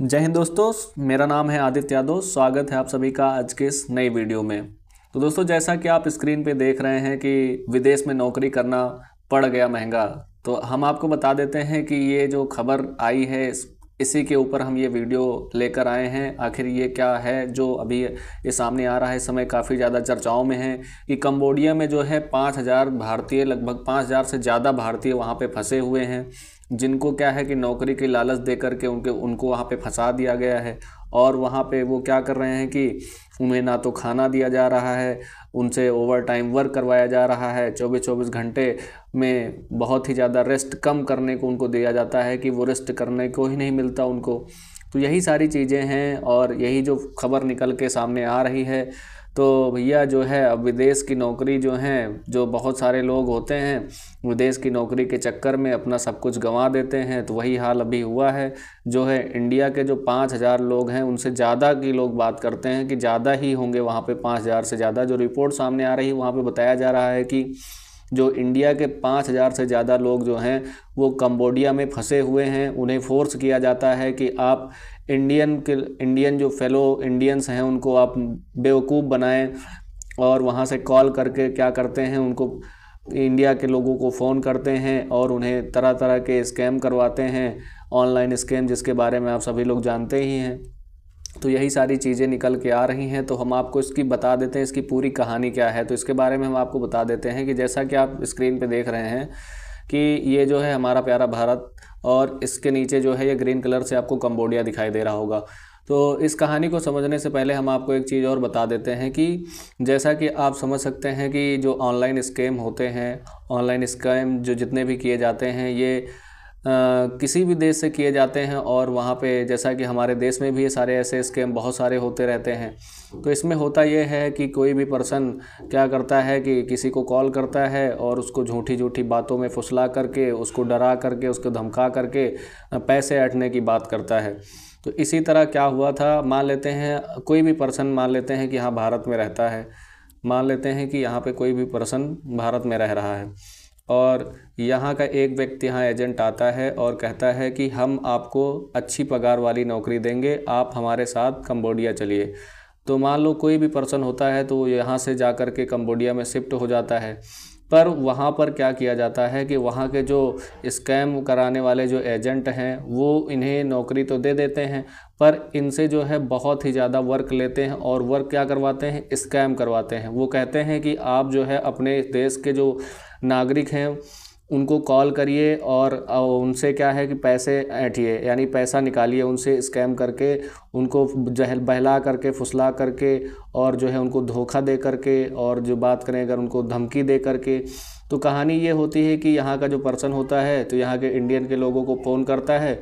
जय हिंद दोस्तों मेरा नाम है आदित्य यादव स्वागत है आप सभी का आज के इस नई वीडियो में तो दोस्तों जैसा कि आप स्क्रीन पे देख रहे हैं कि विदेश में नौकरी करना पड़ गया महंगा तो हम आपको बता देते हैं कि ये जो खबर आई है इसी के ऊपर हम ये वीडियो लेकर आए हैं आखिर ये क्या है जो अभी ये सामने आ रहा है समय काफ़ी ज़्यादा चर्चाओं में है कि कम्बोडिया में जो है पाँच हज़ार भारतीय लगभग पाँच हज़ार से ज़्यादा भारतीय वहाँ पर फंसे हुए हैं जिनको क्या है कि नौकरी की लालच दे करके उनके उनको वहाँ पे फंसा दिया गया है और वहाँ पे वो क्या कर रहे हैं कि उन्हें ना तो खाना दिया जा रहा है उनसे ओवर टाइम वर्क करवाया जा रहा है चौबीस चौबीस घंटे में बहुत ही ज़्यादा रेस्ट कम करने को उनको दिया जाता है कि वो रेस्ट करने को ही नहीं मिलता उनको तो यही सारी चीज़ें हैं और यही जो खबर निकल के सामने आ रही है तो भैया जो है अब विदेश की नौकरी जो है जो बहुत सारे लोग होते हैं विदेश की नौकरी के चक्कर में अपना सब कुछ गंवा देते हैं तो वही हाल अभी हुआ है जो है इंडिया के जो पाँच हज़ार लोग हैं उनसे ज़्यादा की लोग बात करते हैं कि ज़्यादा ही होंगे वहाँ पे पाँच हज़ार से ज़्यादा जो रिपोर्ट सामने आ रही है वहाँ पर बताया जा रहा है कि जो इंडिया के पाँच हज़ार से ज़्यादा लोग जो हैं वो कम्बोडिया में फंसे हुए हैं उन्हें फोर्स किया जाता है कि आप इंडियन के इंडियन जो फेलो इंडियंस हैं उनको आप बेवकूफ़ बनाएं और वहाँ से कॉल करके क्या करते हैं उनको इंडिया के लोगों को फ़ोन करते हैं और उन्हें तरह तरह के स्कैम करवाते हैं ऑनलाइन स्कैम जिसके बारे में आप सभी लोग जानते ही हैं तो यही सारी चीज़ें निकल के आ रही हैं तो हम आपको इसकी बता देते हैं इसकी पूरी कहानी क्या है तो इसके बारे में हम आपको बता देते हैं कि जैसा कि आप स्क्रीन पे देख रहे हैं कि ये जो है हमारा प्यारा भारत और इसके नीचे जो है ये ग्रीन कलर से आपको कम्बोडिया दिखाई दे रहा होगा तो इस कहानी को समझने से पहले हम आपको एक चीज़ और बता देते हैं कि जैसा कि आप समझ सकते हैं कि जो ऑनलाइन स्कैम होते हैं ऑनलाइन स्कैम जो जितने भी किए जाते हैं ये किसी भी देश से किए जाते हैं और वहाँ पे जैसा कि हमारे देश में भी ये सारे ऐसे स्कैम बहुत सारे होते रहते हैं तो इसमें होता ये है कि कोई भी पर्सन क्या करता है कि किसी को कॉल करता है और उसको झूठी झूठी बातों में फुसला करके उसको डरा करके उसको धमका करके पैसे अटने की बात करता है तो इसी तरह क्या हुआ था मान लेते हैं कोई भी पर्सन मान लेते हैं कि हाँ भारत में रहता है मान लेते हैं कि यहाँ पे कोई भी पर्सन भारत में रह रहा है और यहाँ का एक व्यक्ति यहाँ एजेंट आता है और कहता है कि हम आपको अच्छी पगार वाली नौकरी देंगे आप हमारे साथ कंबोडिया चलिए तो मान लो कोई भी पर्सन होता है तो वो यहाँ से जा कर के कम्बोडिया में शिफ्ट हो जाता है पर वहाँ पर क्या किया जाता है कि वहाँ के जो स्कैम कराने वाले जो एजेंट हैं वो इन्हें नौकरी तो दे देते हैं पर इनसे जो है बहुत ही ज़्यादा वर्क लेते हैं और वर्क क्या करवाते हैं स्कैम करवाते हैं वो कहते हैं कि आप जो है अपने देश के जो नागरिक हैं उनको कॉल करिए और उनसे क्या है कि पैसे ऐठिए यानी पैसा निकालिए उनसे स्कैम करके उनको जहल बहला करके फुसला करके और जो है उनको धोखा दे करके और जो बात करें अगर उनको धमकी दे करके तो कहानी ये होती है कि यहाँ का जो पर्सन होता है तो यहाँ के इंडियन के लोगों को फ़ोन करता है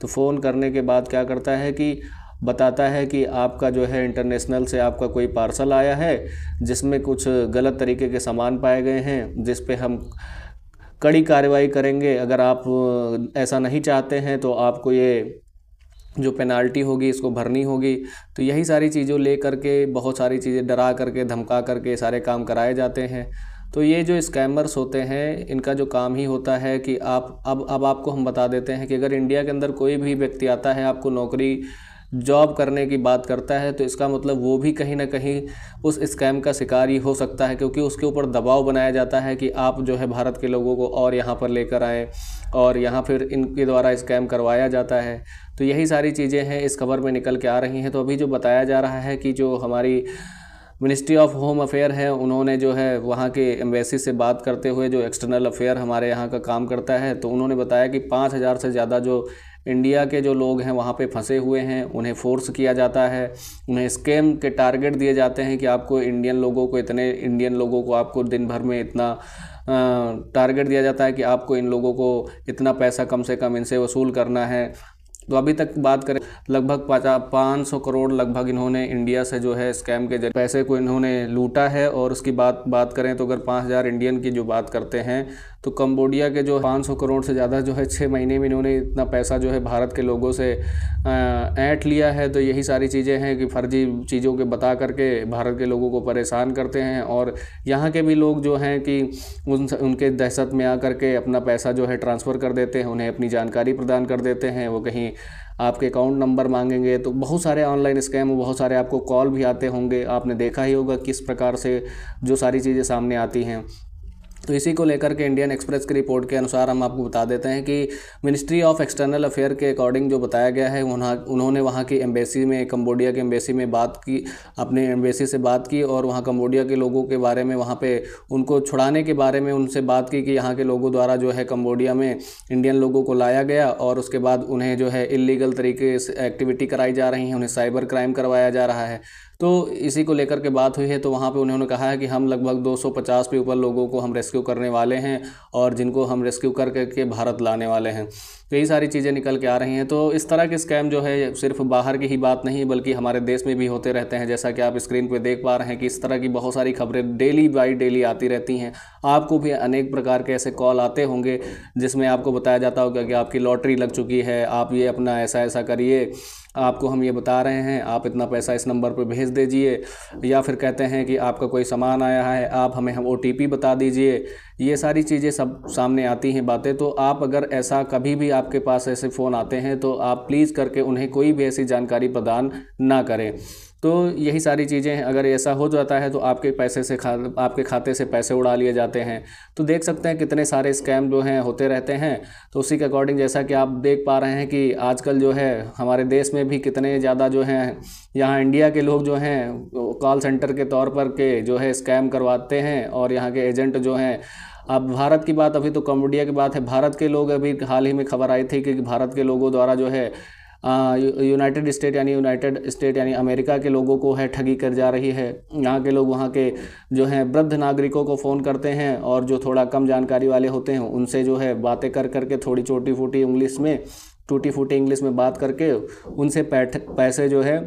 तो फ़ोन करने के बाद क्या करता है कि बताता है कि आपका जो है इंटरनेशनल से आपका कोई पार्सल आया है जिसमें कुछ गलत तरीके के सामान पाए गए हैं जिस पे हम कड़ी कार्रवाई करेंगे अगर आप ऐसा नहीं चाहते हैं तो आपको ये जो पेनाल्टी होगी इसको भरनी होगी तो यही सारी चीज़ों ले करके बहुत सारी चीज़ें डरा करके धमका करके सारे काम कराए जाते हैं तो ये जो स्कैमर्स होते हैं इनका जो काम ही होता है कि आप अब अब आपको हम बता देते हैं कि अगर इंडिया के अंदर कोई भी व्यक्ति आता है आपको नौकरी जॉब करने की बात करता है तो इसका मतलब वो भी कहीं ना कहीं उस स्कैम का शिकार ही हो सकता है क्योंकि उसके ऊपर दबाव बनाया जाता है कि आप जो है भारत के लोगों को और यहाँ पर लेकर आएँ और यहाँ फिर इनके द्वारा स्कैम करवाया जाता है तो यही सारी चीज़ें हैं इस खबर में निकल के आ रही हैं तो अभी जो बताया जा रहा है कि जो हमारी मिनिस्ट्री ऑफ होम अफेयर है उन्होंने जो है वहाँ के एम्बेसी से बात करते हुए जो एक्सटर्नल अफेयर हमारे यहाँ का काम करता है तो उन्होंने बताया कि पाँच हज़ार से ज़्यादा जो इंडिया के जो लोग हैं वहाँ पे फंसे हुए हैं उन्हें फोर्स किया जाता है उन्हें स्कैम के टारगेट दिए जाते हैं कि आपको इंडियन लोगों को इतने इंडियन लोगों को आपको दिन भर में इतना टारगेट दिया जाता है कि आपको इन लोगों को इतना पैसा कम से कम इनसे वसूल करना है तो अभी तक बात करें लगभग पाँच सौ करोड़ लगभग इन्होंने इंडिया से जो है स्कैम के जरिए पैसे को इन्होंने लूटा है और उसकी बात बात करें तो अगर पाँच हज़ार इंडियन की जो बात करते हैं तो कम्बोडिया के जो पाँच सौ करोड़ से ज़्यादा जो है छः महीने में इन्होंने इतना पैसा जो है भारत के लोगों से ऐंट लिया है तो यही सारी चीज़ें हैं कि फर्जी चीज़ों के बता करके भारत के लोगों को परेशान करते हैं और यहाँ के भी लोग जो हैं कि उन उनके दहशत में आ करके अपना पैसा जो है ट्रांसफ़र कर देते हैं उन्हें अपनी जानकारी प्रदान कर देते हैं वो कहीं आपके अकाउंट नंबर मांगेंगे तो बहुत सारे ऑनलाइन स्कैम बहुत सारे आपको कॉल भी आते होंगे आपने देखा ही होगा किस प्रकार से जो सारी चीज़ें सामने आती हैं तो इसी को लेकर के इंडियन एक्सप्रेस की रिपोर्ट के अनुसार हम आपको बता देते हैं कि मिनिस्ट्री ऑफ एक्सटर्नल अफेयर के अकॉर्डिंग जो बताया गया है उन्होंने वहाँ की एम्बेसी में कम्बोडिया के एम्बेसी में बात की अपने एम्बेसी से बात की और वहाँ कम्बोडिया के लोगों के बारे में वहाँ पर उनको छुड़ाने के बारे में उनसे बात की कि यहाँ के लोगों द्वारा जो है कम्बोडिया में इंडियन लोगों को लाया गया और उसके बाद उन्हें जो है इलीगल तरीके से एक्टिविटी कराई जा रही है उन्हें साइबर क्राइम करवाया जा रहा है तो इसी को लेकर के बात हुई है तो वहाँ पे उन्होंने कहा है कि हम लगभग 250 पे ऊपर लोगों को हम रेस्क्यू करने वाले हैं और जिनको हम रेस्क्यू कर के भारत लाने वाले हैं कई सारी चीज़ें निकल के आ रही हैं तो इस तरह के स्कैम जो है सिर्फ बाहर की ही बात नहीं बल्कि हमारे देश में भी होते रहते हैं जैसा कि आप स्क्रीन पर देख पा रहे हैं कि इस तरह की बहुत सारी खबरें डेली बाई डेली आती रहती हैं आपको भी अनेक प्रकार के ऐसे कॉल आते होंगे जिसमें आपको बताया जाता होगा कि आपकी लॉटरी लग चुकी है आप ये अपना ऐसा ऐसा करिए आपको हम ये बता रहे हैं आप इतना पैसा इस नंबर पर भेज दीजिए या फिर कहते हैं कि आपका कोई सामान आया है आप हमें हम ओ बता दीजिए ये सारी चीज़ें सब सामने आती हैं बातें तो आप अगर ऐसा कभी भी आपके पास ऐसे फ़ोन आते हैं तो आप प्लीज़ करके उन्हें कोई भी ऐसी जानकारी प्रदान ना करें तो यही सारी चीज़ें अगर ऐसा हो जाता है तो आपके पैसे से खा आपके खाते से पैसे उड़ा लिए जाते हैं तो देख सकते हैं कितने सारे स्कैम जो हैं होते रहते हैं तो उसी के अकॉर्डिंग जैसा कि आप देख पा रहे हैं कि आजकल जो है हमारे देश में भी कितने ज़्यादा जो हैं यहाँ इंडिया के लोग जो हैं कॉल सेंटर के तौर पर के जो है स्कैम करवाते हैं और यहाँ के एजेंट जो हैं अब भारत की बात अभी तो कम्बोडिया की बात है भारत के लोग अभी हाल ही में खबर आई थी कि भारत के लोगों द्वारा जो है यूनाइटेड स्टेट यानी यूनाइटेड स्टेट यानी अमेरिका के लोगों को है ठगी कर जा रही है यहाँ के लोग वहाँ के जो हैं वृद्ध नागरिकों को फ़ोन करते हैं और जो थोड़ा कम जानकारी वाले होते हैं उनसे जो है बातें कर करके थोड़ी छोटी फूटी इंग्लिश में टूटी फूटी इंग्लिश में बात करके उनसे पैठ पैसे जो है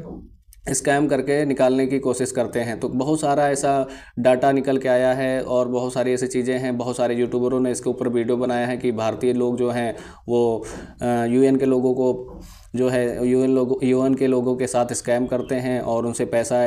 स्कैम करके निकालने की कोशिश करते हैं तो बहुत सारा ऐसा डाटा निकल के आया है और बहुत सारी ऐसी चीज़ें हैं बहुत सारे यूट्यूबरों ने इसके ऊपर वीडियो बनाया है कि भारतीय लोग जो हैं वो यूएन के लोगों को जो है यूएन लोग यूएन के लोगों के साथ स्कैम करते हैं और उनसे पैसा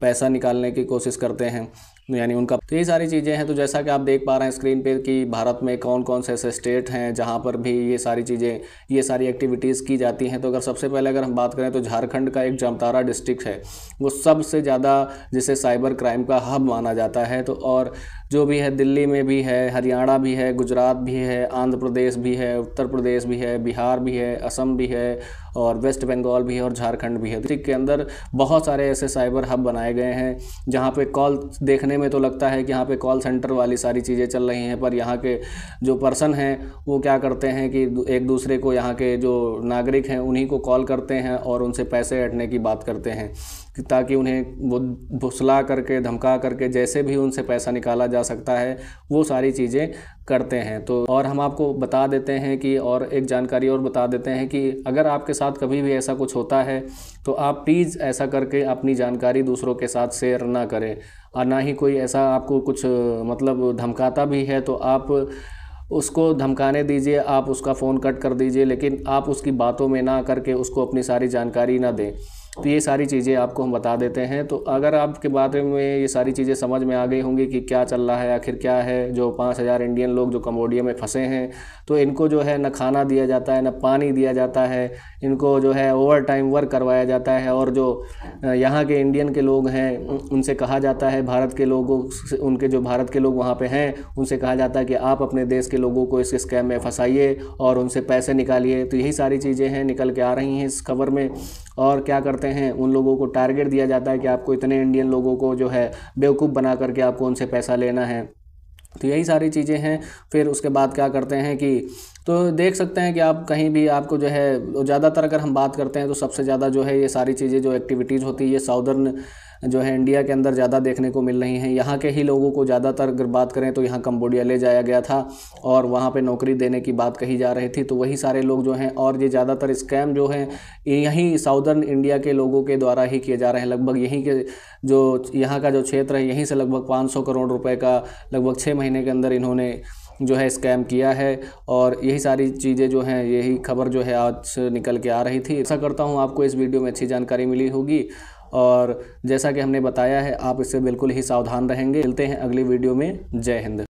पैसा निकालने की कोशिश करते हैं यानी उनका तो ये सारी चीज़ें हैं तो जैसा कि आप देख पा रहे हैं स्क्रीन पर कि भारत में कौन कौन से ऐसे स्टेट हैं जहाँ पर भी ये सारी चीज़ें ये सारी एक्टिविटीज़ की जाती हैं तो अगर सबसे पहले अगर हम बात करें तो झारखंड का एक जामतारा डिस्ट्रिक्ट है वो सबसे ज़्यादा जिसे साइबर क्राइम का हब माना जाता है तो और जो भी है दिल्ली में भी है हरियाणा भी है गुजरात भी है आंध्र प्रदेश भी है उत्तर प्रदेश भी है बिहार भी है असम भी है और वेस्ट बंगाल भी है और झारखंड भी है डिस्ट्रिक्ट के अंदर बहुत सारे ऐसे साइबर हब बनाए गए हैं जहाँ पे कॉल देखने में तो लगता है कि यहाँ पे कॉल सेंटर वाली सारी चीज़ें चल रही हैं पर यहाँ के जो पर्सन हैं वो क्या करते हैं कि एक दूसरे को यहाँ के जो नागरिक हैं उन्हीं को कॉल करते हैं और उनसे पैसे हटने की बात करते हैं ताकि उन्हें वो भुसला करके धमका करके जैसे भी उनसे पैसा निकाला जा सकता है वो सारी चीज़ें करते हैं तो और हम आपको बता देते हैं कि और एक जानकारी और बता देते हैं कि अगर आपके साथ कभी भी ऐसा कुछ होता है तो आप प्लीज़ ऐसा करके अपनी जानकारी दूसरों के साथ शेयर ना करें और ना ही कोई ऐसा आपको कुछ मतलब धमकाता भी है तो आप उसको धमकाने दीजिए आप उसका फ़ोन कट कर दीजिए लेकिन आप उसकी बातों में ना करके उसको अपनी सारी जानकारी ना दें तो ये सारी चीज़ें आपको हम बता देते हैं तो अगर आपके बारे में ये सारी चीज़ें समझ में आ गई होंगी कि क्या चल रहा है आखिर क्या है जो पाँच हज़ार इंडियन लोग जो कम्बोडिया में फंसे हैं तो इनको जो है ना खाना दिया जाता है ना पानी दिया जाता है इनको जो है ओवर टाइम वर्क करवाया जाता है और जो यहाँ के इंडियन के लोग हैं उनसे कहा जाता है भारत के लोगों उनके जो भारत के लोग वहाँ पर हैं उनसे कहा जाता है कि आप अपने देश के लोगों को इस स्कैम में फंसाइए और उनसे पैसे निकालिए तो यही सारी चीज़ें हैं निकल के आ रही हैं इस खबर में और क्या करते करते हैं उन लोगों को टारगेट दिया जाता है कि आपको इतने इंडियन लोगों को जो है बेवकूफ़ बना करके आपको उनसे पैसा लेना है तो यही सारी चीज़ें हैं फिर उसके बाद क्या करते हैं कि तो देख सकते हैं कि आप कहीं भी आपको जो है ज़्यादातर अगर हम बात करते हैं तो सबसे ज़्यादा जो है ये सारी चीज़ें जो एक्टिविटीज़ होती है ये साउदर्न जो है इंडिया के अंदर ज़्यादा देखने को मिल रही हैं यहाँ के ही लोगों को ज़्यादातर अगर बात करें तो यहाँ कम्बोडिया ले जाया गया था और वहाँ पे नौकरी देने की बात कही जा रही थी तो वही सारे लोग जो हैं और ये ज़्यादातर स्कैम जो हैं यहीं साउदर्न इंडिया के लोगों के द्वारा ही किए जा रहे हैं लगभग यहीं के जो यहाँ का जो क्षेत्र है यहीं से लगभग पाँच करोड़ रुपये का लगभग छः महीने के अंदर इन्होंने जो है स्कैम किया है और यही सारी चीज़ें जो हैं यही खबर जो है आज निकल के आ रही थी ऐसा करता हूँ आपको इस वीडियो में अच्छी जानकारी मिली होगी और जैसा कि हमने बताया है आप इससे बिल्कुल ही सावधान रहेंगे मिलते हैं अगली वीडियो में जय हिंद